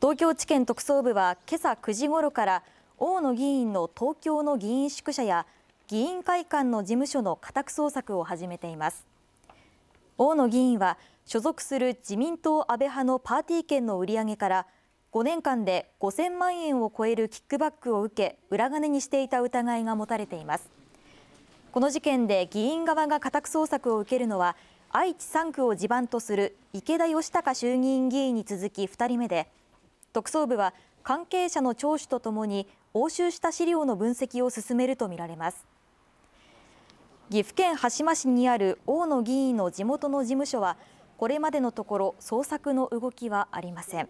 東京地検特捜部は今朝9時ごろから大野議員の東京の議員宿舎や議員会館の事務所の家宅捜索を始めています大野議員は所属する自民党安倍派のパーティー券の売り上げから5年間で5000万円を超えるキックバックを受け裏金にしていた疑いが持たれていますこの事件で議員側が家宅捜索を受けるのは愛知3区を地盤とする池田義孝衆議院議員に続き2人目で特捜部は関係者の聴取とともに押収した資料の分析を進めるとみられます岐阜県羽島市にある大野議員の地元の事務所はこれまでのところ捜索の動きはありません